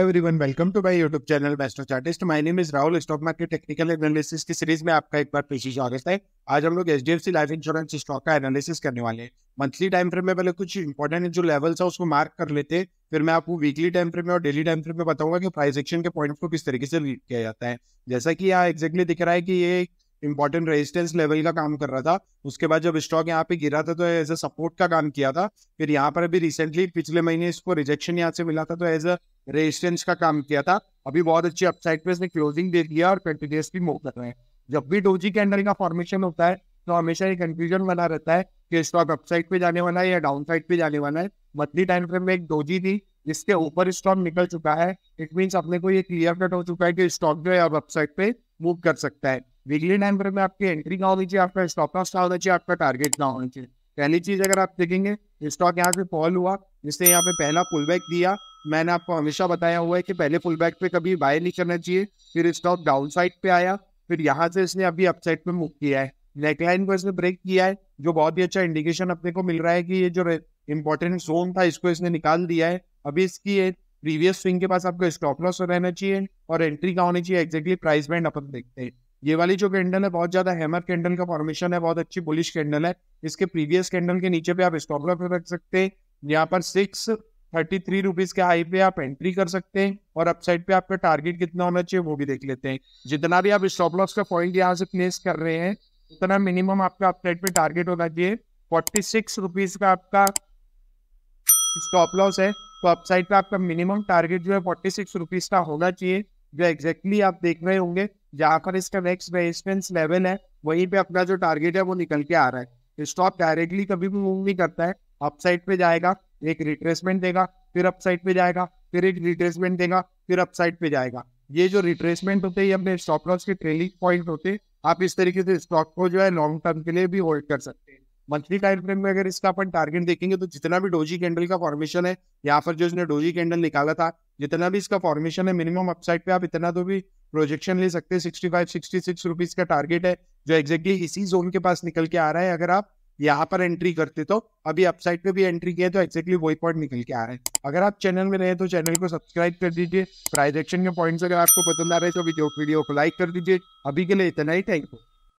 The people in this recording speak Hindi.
everyone welcome to my YouTube channel best of chartist my name is Rahul stock market technical analysis की सीरीज में आपका एक बार पेशी स्वागत है आज हम लोग एच लाइफ इंश्योरेंस स्टॉक का एनालिसिस करने वाले हैं मंथली टाइम फ्रेम में पहले कुछ इंपॉर्टेंट जो लेवल्स है उसको मार्क कर लेते हैं फिर मैं आपको वीकली टाइम फ्रेम में और डेली टाइम फ्रेम में बताऊंगा कि प्राइस एक्शन के पॉइंट को किस तरीके से रीड किया जाता है जैसा कि यहाँ एक्जैक्टली दिख रहा है कि ये इंपॉर्टेंट रेजिस्टेंस लेवल का काम कर रहा था उसके बाद जब स्टॉक यहाँ पे गिरा था तो एज अ सपोर्ट का काम किया था फिर यहाँ पर अभी रिसेंटली पिछले महीने इसको रिजेक्शन यहाँ से मिला था तो एज अ रेजिस्टेंस का काम किया था अभी बहुत अच्छी अपसाइड पे इसने क्लोजिंग दे दिया और भी मूव कर रहे हैं जब भी डोजी के का फॉर्मेशन होता है तो हमेशा ये कंफ्यूजन बना रहता है कि स्टॉक अपसाइड पे जाने वाला है या डाउन साइड पे जाने वाला है मंथली टाइम फ्रेम में एक डोजी थी जिसके ऊपर स्टॉक निकल चुका है इट मीन्स अपने को ये क्लियर कट हो चुका है कि स्टॉक जो है अब अपसाइड पे मूव कर सकता है वीकली टाइम फ्रेम में आपकी एंट्री ना होनी चाहिए आपका स्टॉप लॉस ना होना चाहिए आपका टारगेट ना होना चाहिए पहली चीज अगर आप देखेंगे स्टॉक यहाँ पे फॉल हुआ जिसने यहाँ पे पहला पुल बैक दिया मैंने आपको हमेशा बताया हुआ है कि पहले फुल बैक पे कभी बाय नहीं करना चाहिए फिर स्टॉक डाउन साइड पे आया फिर यहाँ से इसने अभी अपसाइड पे मूव किया है नेकलाइन को इसने ब्रेक किया है जो बहुत ही अच्छा इंडिकेशन अपने को मिल रहा है कि ये जो इंपॉर्टेंट जोन था इसको इसने निकाल दिया है अभी इसकी प्रीवियस स्विंग के पास आपको स्टॉप लॉस रहना चाहिए और एंट्री का होनी चाहिए एक्जैक्टली प्राइस बैंड अपन देखते हैं ये वाली जो कैंडल है बहुत ज्यादा हैमर कैंडल का फॉर्मेशन है बहुत अच्छी बुलिश कैंडल है इसके प्रीवियस कैंडल के नीचे पे आप स्टॉप लॉस रख सकते हैं यहाँ पर सिक्स थर्टी थ्री रुपीज के हाई पे आप एंट्री कर सकते हैं और अपसाइड पे आपका टारगेट कितना होना चाहिए वो भी देख लेते हैं जितना भी आप स्टॉप लॉस का पॉइंट यहाँ से प्लेस कर रहे हैं उतना मिनिमम आपका अपसाइड पे टारगेट होना चाहिए फोर्टी सिक्स रुपीज का आपका स्टॉप लॉस है तो अपसाइड पे आपका मिनिमम टारगेट जो है फोर्टी सिक्स रुपीज का होना चाहिए जो एग्जैक्टली आप देख रहे होंगे जहाँ पर इसका नेक्स्ट रेजिस्टेंस लेवल है वहीं पे अपना जो टारगेट है वो निकल के आ रहा है स्टॉप डायरेक्टली कभी भी मूव नहीं करता है अपसाइड पे जाएगा एक रिट्रेसमेंट देगा फिर अपसाइड पे जाएगा फिर एक रिट्रेसमेंट देगा फिर अपसाइड पे जाएगा ये जो रिट्रेसमेंट होते हैं ये अपने स्टॉप लॉस के ट्रेलिंग पॉइंट होते हैं आप इस तरीके से स्टॉक को जो है लॉन्ग टर्म के लिए भी होल्ड कर सकते हैं मंथली टाइम फ्रेम में अगर इसका अपन टारगेट देखेंगे तो जितना भी डोजी कैंडल का फॉर्मेशन है यहाँ पर जो इसने डोजी कैंडल निकाला था जितना भी इसका फॉर्मेशन है मिनिमम अपसाइड पे आप इतना तो भी प्रोजेक्शन ले सकते हैं sixty five sixty six rupees का टारगेट है जो एग्जैक्टली इसी जोन के पास निकल के आ रहा है अगर आप यहाँ पर एंट्री करते तो अभी अपसाइड पे भी एंट्री किया तो एक्जेक्टली वही पॉइंट निकल के आ रहे हैं अगर आप चैनल में रहे तो चैनल को सब्सक्राइब कर दीजिए प्राइजेक्शन के पॉइंट्स अगर आपको पसंद आ रहे तो वीडियो को लाइक कर दीजिए अभी के लिए इतना ही थैंक यू